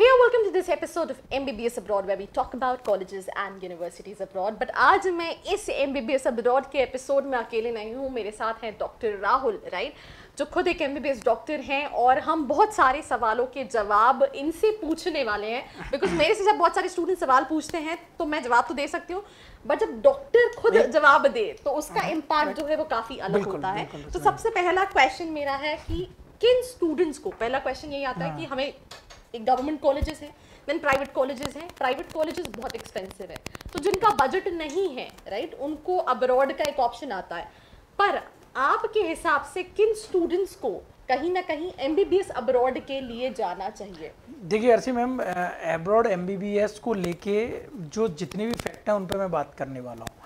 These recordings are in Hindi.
here welcome to this episode of MBBS Abroad where we talk about colleges and universities abroad. But आज मैं इस MBBS Abroad के एपिसोड में अकेले नहीं हूँ मेरे साथ हैं डॉक्टर राहुल राइट जो खुद एक एम डॉक्टर हैं और हम बहुत सारे सवालों के जवाब इनसे पूछने वाले हैं बिकॉज मेरे से जब बहुत सारे स्टूडेंट सवाल पूछते हैं तो मैं जवाब तो दे सकती हूँ बट जब डॉक्टर खुद जवाब दे तो उसका इम्पैक्ट हाँ। जो है वो काफ़ी अलग होता है तो सबसे पहला क्वेश्चन मेरा है कि किन स्टूडेंट्स को पहला क्वेश्चन यही आता है हाँ। कि हमें एक गवर्नमेंट कॉलेजेस है देन प्राइवेट कॉलेजेस हैं प्राइवेट कॉलेजेस बहुत एक्सपेंसिव है तो जिनका बजट नहीं है राइट right? उनको अब्रॉड का एक ऑप्शन आता है पर आपके हिसाब से किन स्टूडेंट्स को कहीं ना कहीं M B B S abroad के लिए जाना चाहिए देखिए अर्सी ma'am abroad M B B S को लेके जो जितने भी फैक्ट हैं उन पर मैं बात करने वाला हूँ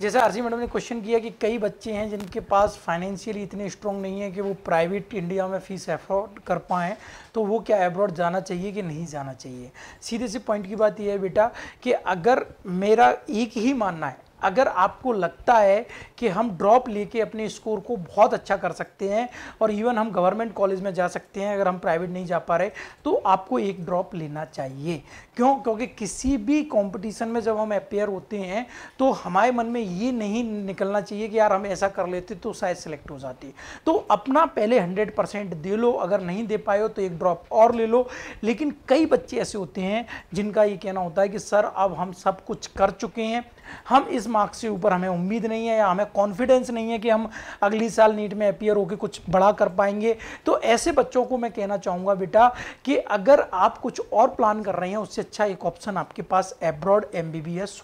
जैसे आरजी मैडम ने क्वेश्चन किया कि कई बच्चे हैं जिनके पास फाइनेंशियली इतने स्ट्रॉन्ग नहीं है कि वो प्राइवेट इंडिया में फ़ीस एफोर्ड कर पाएँ तो वो क्या अब्रॉड जाना चाहिए कि नहीं जाना चाहिए सीधे से पॉइंट की बात यह है बेटा कि अगर मेरा एक ही मानना है अगर आपको लगता है कि हम ड्रॉप लेके अपने स्कोर को बहुत अच्छा कर सकते हैं और इवन हम गवर्नमेंट कॉलेज में जा सकते हैं अगर हम प्राइवेट नहीं जा पा रहे तो आपको एक ड्रॉप लेना चाहिए क्यों क्योंकि किसी भी कंपटीशन में जब हम अपेयर होते हैं तो हमारे मन में ये नहीं निकलना चाहिए कि यार हम ऐसा कर लेते तो शायद सेलेक्ट हो जाती तो अपना पहले हंड्रेड परसेंट दे लो अगर नहीं दे पाए हो तो एक ड्रॉप और ले लो लेकिन कई बच्चे ऐसे होते हैं जिनका ये कहना होता है कि सर अब हम सब कुछ कर चुके हैं हम इस मार्क्स के ऊपर हमें उम्मीद नहीं है या हमें कॉन्फिडेंस नहीं है कि हम अगली साल नीट में अपियर होकर कुछ बड़ा कर पाएंगे तो ऐसे बच्चों को मैं कहना चाहूँगा बेटा कि अगर आप कुछ और प्लान कर रहे हैं उससे अच्छा एक ऑप्शन आपके पास एब्रॉड एम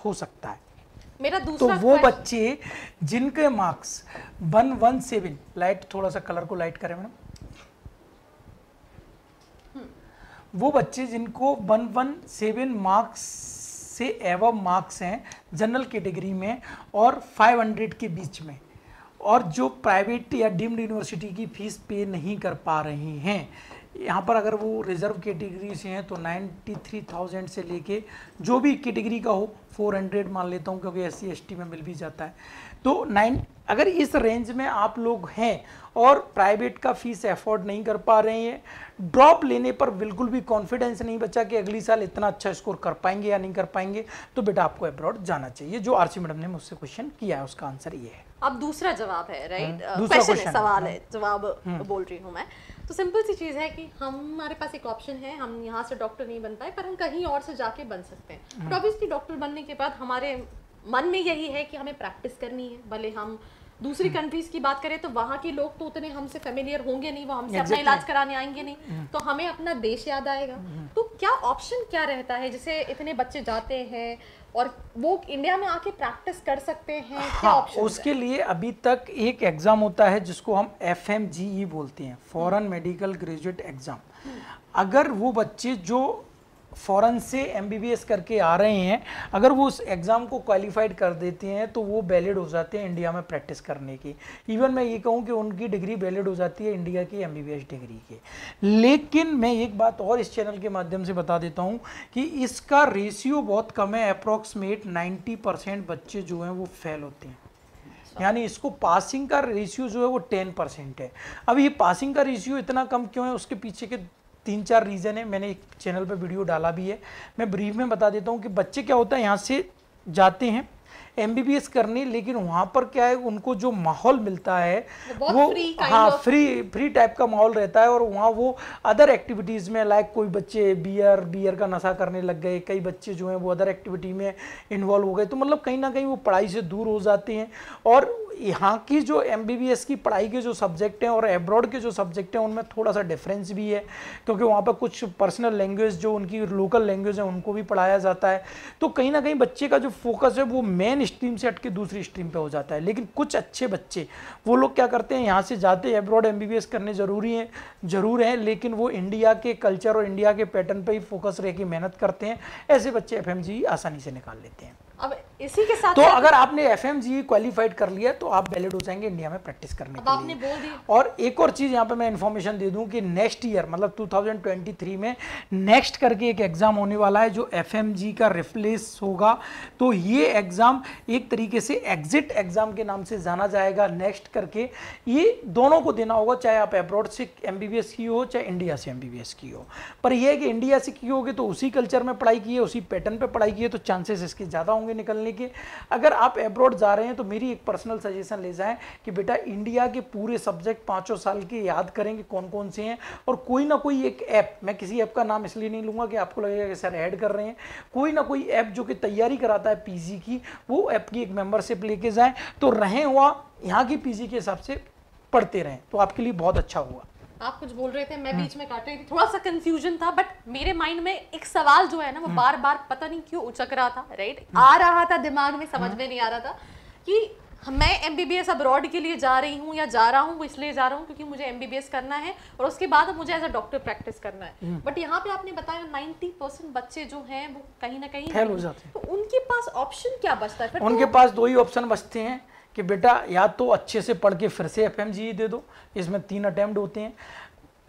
हो सकता है मेरा तो दूसरा तो वो बच्चे जिनके marks one one seven light थोड़ा सा कलर को लाइट करें मैडम हम्म। वो बच्चे जिनको वन वन सेवन मार्क्स से एवं मार्क्स हैं जनरल कैटेगरी में और 500 के बीच में और जो प्राइवेट या डीम्ड यूनिवर्सिटी की फ़ीस पे नहीं कर पा रहे हैं यहाँ पर अगर वो रिज़र्व कैटेगरी से हैं तो 93,000 से लेके जो भी कैटेगरी का हो 400 मान लेता हूँ क्योंकि एस सी में मिल भी जाता है तो नाइन अगर इस रेंज में आप लोग हैं और प्राइवेट का फीस एफोर्ड नहीं कर पा रहे हैं ड्रॉप लेने पर बिल्कुल भी कॉन्फिडेंस नहीं बचा कि अगली साल इतना अच्छा स्कोर कर पाएंगे या नहीं कर पाएंगे तो बेटा आपको अब्रॉड जाना चाहिए जो आरसी मैडम ने मुझसे क्वेश्चन किया है उसका आंसर ये है अब दूसरा जवाब है हम्म, राइट क्वेश्चन सवाल है हम्म। जवाब हम्म। बोल रही हूँ मैं तो सिंपल सी चीज़ है कि हमारे पास एक ऑप्शन है हम यहाँ से डॉक्टर नहीं बन पाए पर हम कहीं और से जाके बन सकते हैं हाँ। तो ऑब्वियसली डॉक्टर बनने के बाद हमारे मन में यही है कि हमें प्रैक्टिस करनी है भले हम दूसरी कंट्रीज हम्म। की बात करें तो वहाँ के लोग तो उतने हमसे फेमिलियर होंगे नहीं वो हमसे अपना इलाज कराने आएंगे नहीं हम्म। तो हमें अपना देश याद आएगा हम्म। तो क्या ऑप्शन क्या रहता है जैसे इतने बच्चे जाते हैं और वो इंडिया में आके प्रैक्टिस कर सकते हैं हाँ, क्या उसके है? लिए अभी तक एक एग्ज़ाम होता है जिसको हम एफ e बोलते हैं फॉरन मेडिकल ग्रेजुएट एग्ज़ाम अगर वो बच्चे जो फ़ौरन से एम करके आ रहे हैं अगर वो उस एग्ज़ाम को क्वालिफाइड कर देते हैं तो वो वैलिड हो जाते हैं इंडिया में प्रैक्टिस करने की इवन मैं ये कहूँ कि उनकी डिग्री वैलिड हो जाती है इंडिया की एम डिग्री की लेकिन मैं एक बात और इस चैनल के माध्यम से बता देता हूँ कि इसका रेशियो बहुत कम है अप्रॉक्सीमेट नाइन्टी बच्चे जो हैं वो फेल होते हैं यानी इसको पासिंग का रेशियो जो है वो टेन परसेंट है अब ये पासिंग का रेशियो इतना कम क्यों है उसके पीछे के तीन चार रीज़न है मैंने एक चैनल पर वीडियो डाला भी है मैं ब्रीफ में बता देता हूँ कि बच्चे क्या होता है यहाँ से जाते हैं एम बी बी एस करने लेकिन वहाँ पर क्या है उनको जो माहौल मिलता है वो हाँ फ्री फ्री टाइप का माहौल रहता है और वहाँ वो अदर एक्टिविटीज़ में लाइक कोई बच्चे बियर बियर का नशा करने लग गए कई बच्चे जो हैं वो अदर एक्टिविटी में इन्वॉल्व हो गए तो मतलब कहीं ना कहीं वो पढ़ाई से दूर हो जाते हैं और यहाँ की जो एम की पढ़ाई के जो सब्जेक्ट हैं और एब्रॉड के जो सब्जेक्ट हैं उनमें थोड़ा सा डिफरेंस भी है क्योंकि वहाँ पर कुछ पर्सनल लैंग्वेज जो उनकी लोकल लैंग्वेज है उनको भी पढ़ाया जाता है तो कहीं ना कहीं बच्चे का जो फोकस है वो मेन स्ट्रीम से हट के दूसरी स्ट्रीम पर हो जाता है लेकिन कुछ अच्छे बच्चे वो लोग क्या करते हैं यहाँ से जाते हैं एब्रॉड एम करने ज़रूरी हैं ज़रूर हैं लेकिन वो इंडिया के कल्चर और इंडिया के पैटर्न पर ही फोकस रह के मेहनत करते हैं ऐसे बच्चे एफ आसानी से निकाल लेते हैं अब इसी के साथ तो अगर आपने एफ एम जी क्वालिफाइड कर लिया तो आप वैलिड हो जाएंगे इंडिया में प्रैक्टिस करने के लिए और एक और चीज़ यहाँ पे मैं इन्फॉर्मेशन दे दूं कि नेक्स्ट ईयर मतलब 2023 में नेक्स्ट करके एक एग्ज़ाम होने वाला है जो एफ एम जी का रिप्लेस होगा तो ये एग्ज़ाम एक तरीके से एग्जिट एग्ज़ाम के नाम से जाना जाएगा नेक्स्ट करके ये दोनों को देना होगा चाहे आप अब्रॉड से एम बी बी एस की हो चाहे इंडिया से एम बी बी एस की हो पर यह है कि इंडिया से की होगी तो उसी कल्चर में पढ़ाई की है उसी पैटर्न पर पढ़ाई की है तो चांसेस इसके ज़्यादा होंगे निकलने निकलने के अगर आप एब्रॉड जा रहे हैं तो मेरी एक पर्सनल सजेशन ले जाएं कि बेटा इंडिया के पूरे सब्जेक्ट पाँचों साल के याद करें कि कौन कौन से हैं और कोई ना कोई एक ऐप मैं किसी ऐप का नाम इसलिए नहीं लूँगा कि आपको लगेगा कि सर ऐड कर रहे हैं कोई ना कोई ऐप जो कि तैयारी कराता है पीजी की वो ऐप की एक मेम्बरशिप लेके जाएँ तो रहें हुआ यहाँ की पीजी के हिसाब से पढ़ते रहें तो आपके लिए बहुत अच्छा हुआ आप कुछ बोल रहे थे मैं हाँ। बीच में काट रही थी थोड़ा सा कंफ्यूजन था बट मेरे माइंड में एक सवाल जो है ना वो हाँ। बार बार पता नहीं क्यों उचक रहा था राइट हाँ। आ रहा था दिमाग में समझ में नहीं आ रहा था कि मैं M B B S abroad के लिए जा रही हूँ या जा रहा हूँ वो इसलिए जा रहा हूँ क्योंकि मुझे एम बी बी एस करना है और उसके बाद मुझे एज अ डॉक्टर प्रैक्टिस करना है बट यहाँ पे आपने बताया नाइन्टी परसेंट बच्चे जो हैं वो कहीं ना कहीं फेल हो जाते हैं तो उनके पास ऑप्शन क्या बचता है उनके तो पास दो ही ऑप्शन बचते हैं कि बेटा या तो अच्छे से पढ़ के फिर से एफ e दे दो इसमें तीन अटैम्प्ट होते हैं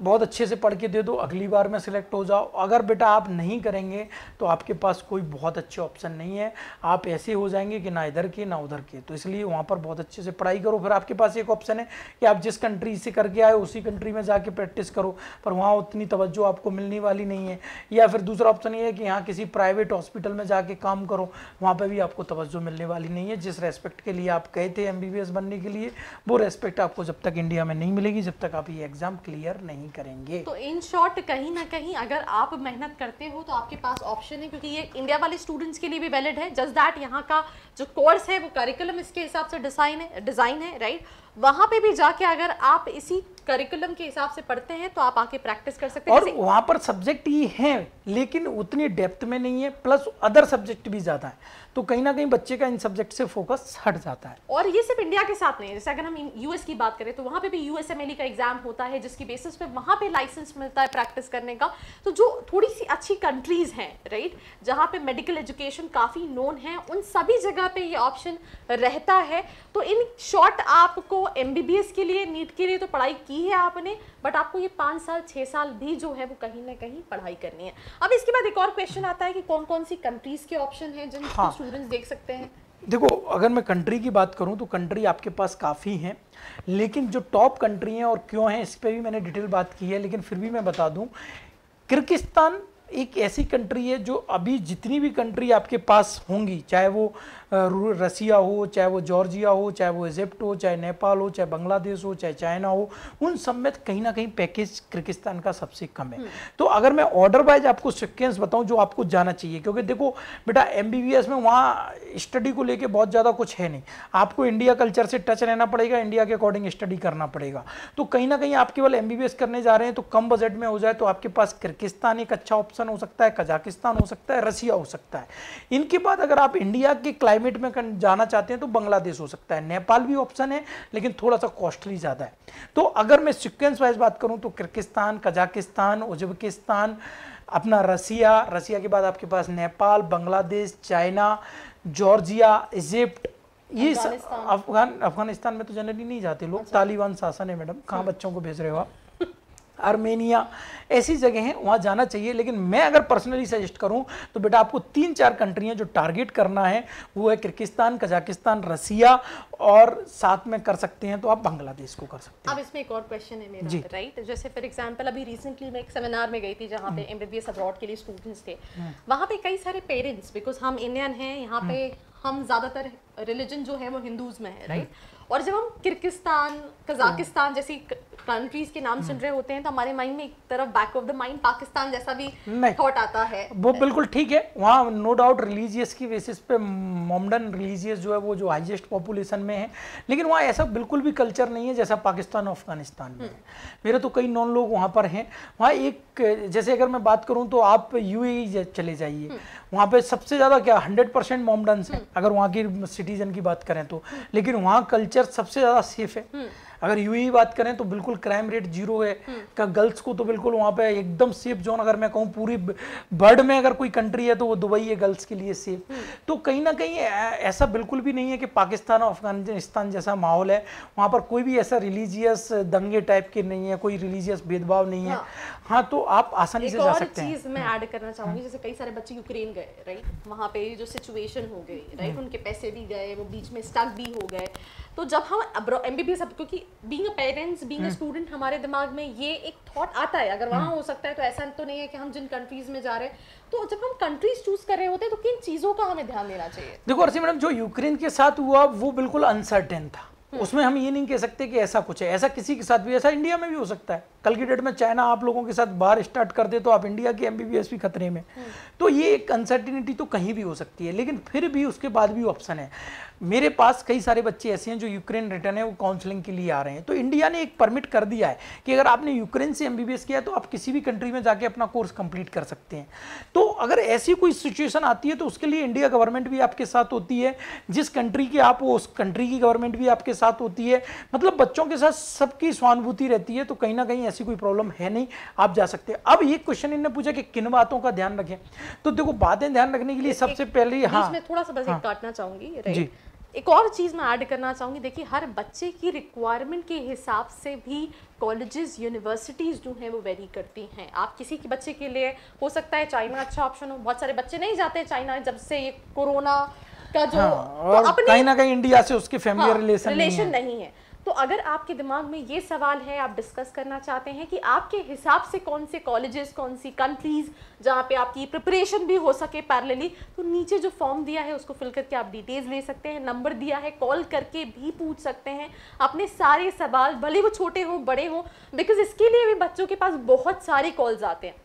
बहुत अच्छे से पढ़ के दे दो अगली बार में सिलेक्ट हो जाओ अगर बेटा आप नहीं करेंगे तो आपके पास कोई बहुत अच्छे ऑप्शन नहीं है आप ऐसे हो जाएंगे कि ना इधर के ना उधर के तो इसलिए वहाँ पर बहुत अच्छे से पढ़ाई करो फिर आपके पास एक ऑप्शन है कि आप जिस कंट्री से करके आए उसी कंट्री में जाके प्रैक्टिस करो पर वहाँ उतनी तवज्जो आपको मिलने वाली नहीं है या फिर दूसरा ऑप्शन ये है कि यहाँ किसी प्राइवेट हॉस्पिटल में जाके काम करो वहाँ पर भी आपको तवज्जो मिलने वाली नहीं है जिस रेस्पेक्ट के लिए आप गए थे एम बनने के लिए वो रेस्पेक्ट आपको जब तक इंडिया में नहीं मिलेगी जब तक आप ये एग्ज़ाम क्लियर नहीं नहीं करेंगे तो इन शॉर्ट कहीं ना कहीं अगर आप मेहनत करते हो तो आपके पास ऑप्शन है क्योंकि ये इंडिया वाले स्टूडेंट्स के लिए भी वैलिड है जस्ट दैट यहाँ का जो कोर्स है वो करिकुलम इसके हिसाब से डिजाइन है डिज़ाइन है राइट वहाँ पे भी जाके अगर आप इसी करिकुलम के हिसाब से पढ़ते हैं तो आप आके प्रैक्टिस कर सकते हैं और वहाँ पर सब्जेक्ट ये हैं लेकिन उतनी डेप्थ में नहीं है प्लस अदर सब्जेक्ट भी ज़्यादा है तो कहीं ना कहीं बच्चे का इन सब्जेक्ट से फोकस हट जाता है और ये सिर्फ इंडिया के साथ नहीं है जैसे अगर हम यूएस की बात करें तो वहाँ पे भी यूएसएमएलई e का एग्जाम होता है जिसकी बेसिस पे वहाँ पे लाइसेंस मिलता है प्रैक्टिस करने का तो जो थोड़ी सी अच्छी कंट्रीज हैं राइट जहाँ पे मेडिकल एजुकेशन काफ़ी नोन है उन सभी जगह पे ये ऑप्शन रहता है तो इन शॉर्ट आपको एम के लिए नीट के लिए तो पढ़ाई की की है आपने बट आपको ये पाँच साल छः साल भी जो है वो कहीं ना कहीं पढ़ाई करनी है अब इसके बाद एक और क्वेश्चन आता है कि कौन कौन सी कंट्रीज के ऑप्शन हैं जिन हाँ। स्टूडेंट्स देख सकते हैं देखो अगर मैं कंट्री की बात करूं तो कंट्री आपके पास काफ़ी हैं लेकिन जो टॉप कंट्री हैं और क्यों हैं इस पर भी मैंने डिटेल बात की है लेकिन फिर भी मैं बता दूं किर्गिस्तान एक ऐसी कंट्री है जो अभी जितनी भी कंट्री आपके पास होंगी चाहे वो रसिया हो चाहे वो जॉर्जिया हो चाहे वो इजिप्ट हो चाहे नेपाल हो चाहे बांग्लादेश हो चाहे चाइना हो उन सब में कहीं ना कहीं पैकेज किर्गिस्तान का सबसे कम है हम्म। तो अगर मैं ऑर्डर वाइज आपको सिक्वेंस बताऊं जो आपको जाना चाहिए क्योंकि देखो बेटा एम में वहाँ स्टडी को लेकर बहुत ज़्यादा कुछ है नहीं आपको इंडिया कल्चर से टच रहना पड़ेगा इंडिया के अकॉर्डिंग स्टडी करना पड़ेगा तो कहीं ना कहीं आप केवल एम करने जा रहे हैं तो कम बजट में हो जाए तो आपके पास किर्गिस्तान एक अच्छा ऑप्शन अफगानिस्तान हो सकता है कजाकिस्तान हो सकता है रसिया हो सकता है इनके बाद अगर आप इंडिया के क्लाइमेट में जाना चाहते हैं तो बांग्लादेश हो सकता है नेपाल भी ऑप्शन है लेकिन थोड़ा सा कॉस्टली ज़्यादा है तो अगर मैं सिक्वेंस वाइज बात करूँ तो किर्गिस्तान कजाकिस्तान उज्बेकिस्तान अपना रसिया रसिया के बाद आपके पास Nepal Bangladesh China Georgia Egypt ये अफगान अफगानिस्तान में तो जनरली नहीं जाते लोग अच्छा। तालिबान शासन है मैडम कहाँ अच्छा। बच्चों को भेज रहे हो आप आर्मेनिया ऐसी जगह हैं वहाँ जाना चाहिए लेकिन मैं अगर पर्सनली सजेस्ट करूँ तो बेटा आपको तीन चार कंट्रियाँ जो टारगेट करना है वो है किर्गिस्तान कजाकिस्तान रसिया और साथ में कर सकते हैं तो आप बांग्लादेश को कर सकते हैं अब इसमें एक और क्वेश्चन है मेरा राइट जैसे फॉर एग्जांपल अभी रिसेंटली मैं एक सेमिनार में गई थी जहाँ पे एम हम्म। बी के लिए स्टूडेंट्स थे हम्म। वहाँ पे कई सारे पेरेंट्स बिकॉज हम इंडियन हैं यहाँ पे हम्म। हम ज़्यादातर रिलीजन जो है वो हिंदूज़ में है राइट और जब हम किर्गिस्तान कजाकिस्तान hmm. जैसी कंट्रीज के नाम सुन hmm. रहे होते हैं तो हमारे माइंड में एक तरफ back of the mind Pakistan जैसा भी थॉट आता है वो बिल्कुल ठीक है वहाँ नो डाउट रिलीजियस की बेसिस पे मोमडन रिलीजियस जो है वो जो हाइजेस्ट पॉपुलेशन में है लेकिन वहाँ ऐसा बिल्कुल भी कल्चर नहीं है जैसा पाकिस्तान अफगानिस्तान में मेरे तो कई नॉन लोग वहाँ पर हैं वहाँ एक जैसे अगर मैं बात करूँ तो आप यू e चले जाइए hmm. वहाँ पे सबसे ज़्यादा क्या हंड्रेड परसेंट मोमडन्स हैं अगर वहाँ की सिटीजन की बात करें तो लेकिन वहाँ कल्चर टीचर सबसे ज़्यादा सेफ है हम्म। अगर यूएई e बात करें तो बिल्कुल क्राइम रेट जीरो है हम्म। का गर्ल्स को तो बिल्कुल वहाँ पे एकदम सेफ जोन अगर मैं कहूँ पूरी वर्ल्ड में अगर कोई कंट्री है तो वो दुबई है गर्ल्स के लिए सेफ हम्म। तो कहीं ना कहीं ऐसा बिल्कुल भी नहीं है कि पाकिस्तान और अफगानिस्तान जैसा माहौल है वहाँ पर कोई भी ऐसा रिलीजियस दंगे टाइप के नहीं है कोई रिलीजियस भेदभाव नहीं है हाँ।, हाँ तो आप आसानी से जा सकते हैं चीज़ मैं ऐड करना चाहूँगी जैसे कई सारे बच्चे यूक्रेन गए राइट वहाँ पे जो सिचुएशन हो गई राइट उनके पैसे भी गए वो बीच में स्टक भी हो गए तो जब हम एम बी बी एस क्योंकि बींग पेरेंट्स बींग स्टूडेंट हमारे दिमाग में ये एक थॉट आता है अगर वहाँ हम्म। हो सकता है तो ऐसा तो नहीं है कि हम जिन कंट्रीज में जा रहे हैं तो जब हम कंट्रीज चूज कर रहे होते हैं तो किन चीज़ों का हमें ध्यान देना चाहिए देखो अर्सी मैडम जो यूक्रेन के साथ हुआ वो बिल्कुल अनसर्टेन था हम्म। उसमें हम ये नहीं कह सकते कि ऐसा कुछ है ऐसा किसी के साथ भी ऐसा इंडिया में भी हो सकता है कल की डेट में चाइना आप लोगों के साथ बाहर स्टार्ट कर दे तो आप इंडिया की एम भी खतरे में हम्म। तो ये एक अनसर्टिनिटी तो कहीं भी हो सकती है लेकिन फिर भी उसके बाद भी ऑप्शन है मेरे पास कई सारे बच्चे ऐसे हैं जो यूक्रेन रिटर्न है वो काउंसलिंग के लिए आ रहे हैं तो इंडिया ने एक परमिट कर दिया है कि अगर आपने यूक्रेन से एम किया तो आप किसी भी कंट्री में जाके अपना कोर्स कंप्लीट कर सकते हैं तो अगर ऐसी कोई सिचुएशन आती है तो उसके लिए इंडिया गवर्नमेंट भी आपके साथ होती है जिस कंट्री की आप हो उस कंट्री की गवर्नमेंट भी आपके साथ होती है मतलब बच्चों के साथ सबकी सहानुभूति रहती है तो कहीं ना कहीं ऐसी कोई प्रॉब्लम है नहीं आप जा सकते हैं अब ये क्वेश्चन इन्होंने पूछा कि किन बातों का ध्यान रखें तो देखो बातें ध्यान रखने के लिए सबसे पहले हाँ मैं थोड़ा सा बस हाँ, काटना चाहूंगी जी एक और चीज़ मैं ऐड करना चाहूंगी देखिए हर बच्चे की रिक्वायरमेंट के हिसाब से भी कॉलेजेस यूनिवर्सिटीज़ जो हैं वो वेरी करती हैं आप किसी के बच्चे के लिए हो सकता है चाइना अच्छा ऑप्शन हो बहुत सारे बच्चे नहीं जाते चाइना जब से ये कोरोना का जो हाँ, तो और तो अपने, कहीं ना कहीं इंडिया से उसके फैमिली हाँ, रिलेशन रिलेशन नहीं है, नहीं है। तो अगर आपके दिमाग में ये सवाल है आप डिस्कस करना चाहते हैं कि आपके हिसाब से कौन से कॉलेजेस कौन सी कंट्रीज़ जहाँ पे आपकी प्रिपरेशन भी हो सके पैरेलली तो नीचे जो फॉर्म दिया है उसको फिल करके आप डिटेल्स ले सकते हैं नंबर दिया है कॉल करके भी पूछ सकते हैं अपने सारे सवाल भले वो छोटे हों बड़े हों बिकॉज इसके लिए भी बच्चों के पास बहुत सारे कॉल्स आते हैं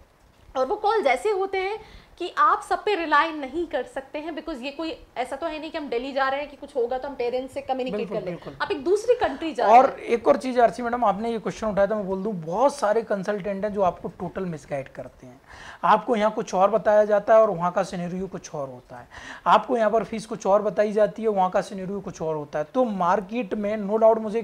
और वो कॉल जैसे होते हैं कि आप सब पे रिलाई नहीं कर सकते हैं बिकॉज ये कोई ऐसा तो है नहीं कि हम दिल्ली जा रहे हैं कि कुछ होगा तो हम पेरेंट्स से कम्युनिकेट कर लें आप एक दूसरी कंट्री जा और एक और चीज़ आरसी मैडम आपने ये क्वेश्चन उठाया था मैं बोल दूँ बहुत सारे कंसल्टेंट हैं जो आपको टोटल मिसगाइड करते हैं आपको यहाँ कुछ और बताया जाता है और वहाँ का सीनेरियो कुछ और होता है आपको यहाँ पर फीस कुछ और बताई जाती है वहाँ का सीनेरियो कुछ और होता है तो मार्केट में नो डाउट मुझे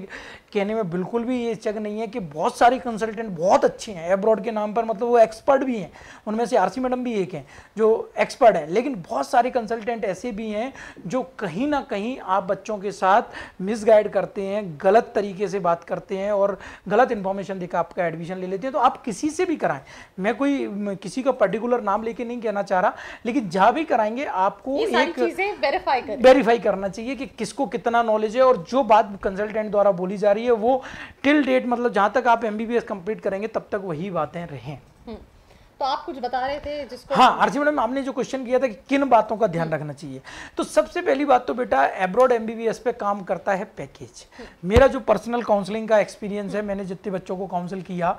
कहने में बिल्कुल भी ये चक नहीं है कि बहुत सारे कंसल्टेंट बहुत अच्छे हैं एब्रॉड के नाम पर मतलब वो एक्सपर्ट भी हैं उनमें से आरसी मैडम भी एक हैं जो एक्सपर्ट हैं लेकिन बहुत सारे कंसल्टेंट ऐसे भी हैं जो कहीं ना कहीं आप बच्चों के साथ मिसगाइड करते हैं गलत तरीके से बात करते हैं और गलत इन्फॉर्मेशन देकर आपका एडमिशन ले लेते हैं तो आप किसी से भी कराएं मैं कोई किसी का पर्टिकुलर नाम लेके नहीं कहना चाह रहा लेकिन जहाँ भी कराएंगे आपको एक वेरीफाई करना चाहिए कि किसको कितना नॉलेज है और जो बात कंसल्टेंट द्वारा बोली जा रही है वो टिल डेट मतलब जहाँ तक आप एम बी कंप्लीट करेंगे तब तक वही बातें रहें तो आप कुछ बता रहे थे जिसको हाँ आरसी मैडम आपने जो क्वेश्चन किया था कि किन बातों का ध्यान हम्म। रखना चाहिए तो सबसे पहली बात तो बेटा एब्रॉड एमबीबीएस पे काम करता है पैकेज मेरा जो पर्सनल काउंसलिंग का एक्सपीरियंस है हम्म। मैंने जितने बच्चों को काउंसिल किया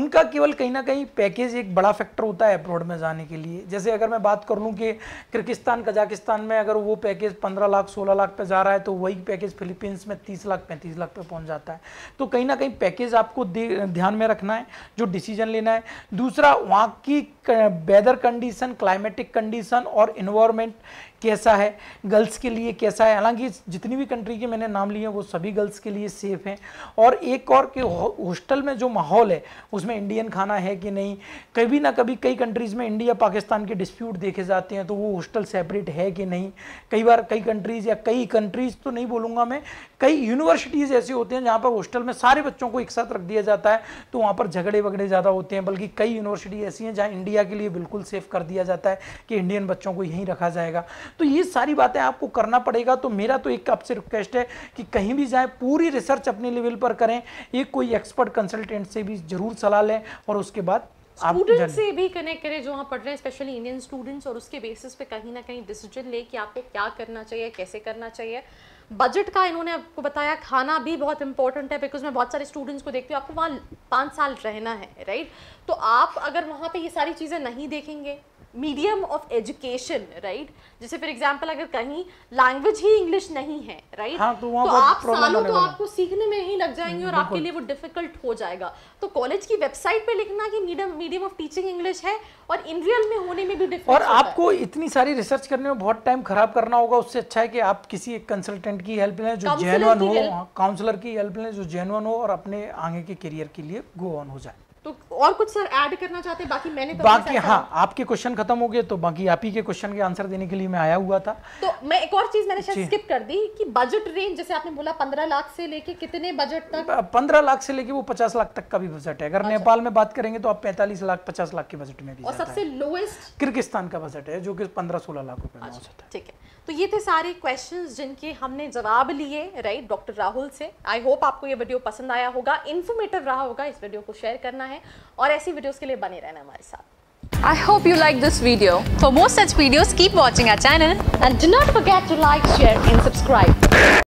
उनका केवल कहीं ना कहीं पैकेज एक बड़ा फैक्टर होता है एब्रॉड में जाने के लिए जैसे अगर मैं बात कर लूँ कि किर्गिस्तान कजाकिस्तान में अगर वो पैकेज पंद्रह लाख सोलह लाख पे जा रहा है तो वही पैकेज फिलीपींस में तीस लाख पैंतीस लाख पे पहुंच जाता है तो कहीं ना कहीं पैकेज आपको ध्यान में रखना है जो डिसीजन लेना है दूसरा वहाँ की वेदर कंडीशन क्लाइमेटिक कंडीशन और इन्वायरमेंट कैसा है गर्ल्स के लिए कैसा है हालांकि जितनी भी कंट्री के मैंने नाम लिए हैं वो सभी गर्ल्स के लिए सेफ़ हैं और एक और कि हॉस्टल में जो माहौल है उसमें इंडियन खाना है कि नहीं कभी ना कभी कई कंट्रीज़ में इंडिया पाकिस्तान के डिस्प्यूट देखे जाते हैं तो वो हॉस्टल सेपरेट है कि नहीं कई बार कई कंट्रीज़ या कई कंट्रीज़ तो नहीं बोलूँगा मैं कई यूनिवर्सिटीज़ ऐसी होती हैं जहाँ पर हॉस्टल में सारे बच्चों को एक साथ रख दिया जाता है तो वहाँ पर झगड़े वगड़े ज़्यादा होते हैं बल्कि कई यूनिवर्सिटी ऐसी हैं जहाँ इंडिया के लिए बिल्कुल सेफ़ कर दिया जाता है कि इंडियन बच्चों को यहीं रखा जाएगा तो ये सारी बातें आपको करना पड़ेगा तो मेरा तो एक आपसे रिक्वेस्ट है कि कहीं भी जाए पूरी रिसर्च अपने लेवल पर करें एक कोई एक्सपर्ट कंसल्टेंट से भी जरूर सलाह लें और उसके बाद स्टूडेंट से भी कनेक्ट करें जो वहाँ पढ़ रहे हैं स्पेशली इंडियन स्टूडेंट्स और उसके बेसिस पे कहीं ना कहीं डिसीजन ले कि आपको क्या करना चाहिए कैसे करना चाहिए बजट का इन्होंने आपको बताया खाना भी बहुत इंपॉर्टेंट है बिकॉज मैं बहुत सारे स्टूडेंट्स को देखती हूँ आपको वहाँ पाँच साल रहना है राइट तो आप अगर वहाँ पर ये सारी चीज़ें नहीं देखेंगे मीडियम ऑफ एजुकेशन राइट जैसे फॉर एग्जांपल अगर कहीं लैंग्वेज ही इंग्लिश नहीं है राइट right? हाँ, तो, तो आप सालों तो आपको सीखने में ही लग जाएंगे और आपके लिए वो डिफिकल्ट हो जाएगा तो कॉलेज की वेबसाइट पे लिखना कि medium medium of teaching English है और इन रियल में होने में भी डिफिकल्ट और आपको इतनी सारी रिसर्च करने में बहुत टाइम खराब करना होगा उससे अच्छा है कि आप किसी एक कंसल्टेंट की हेल्प लें जो जेनुअन हो काउंसलर की हेल्प लें जो जेनुअन हो और अपने आगे के करियर के लिए गो ऑन हो जाए तो और कुछ सर ऐड करना चाहते हैं बाकी मैंने तो बाकी हाँ आपके क्वेश्चन खत्म हो गए तो बाकी आप ही के क्वेश्चन के आंसर देने के लिए मैं आया हुआ था तो मैं एक और चीज मैंने शायद स्किप कर दी कि बजट रेंज जैसे आपने बोला पंद्रह लाख से लेके कितने बजट तक पंद्रह लाख से लेके वो पचास लाख तक का भी बजट है अगर अच्छा। नेपाल में बात करेंगे तो आप पैंतालीस लाख पचास लाख के बजट में भी और सबसे लोएस्ट किर्गिस्तान का बजट है जो की पंद्रह सोलह लाख रुपए अच्छा, ठीक है तो ये थे सारे क्वेश्चन जिनके हमने जवाब लिए राइट डॉक्टर राहुल से आई होप आपको ये वीडियो पसंद आया होगा इन्फॉर्मेटिव रहा होगा इस वीडियो को शेयर करना है और ऐसी वीडियोस के लिए बने रहना हमारे साथ I hope you like this video. For more such videos, keep watching our channel and do not forget to like, share and subscribe.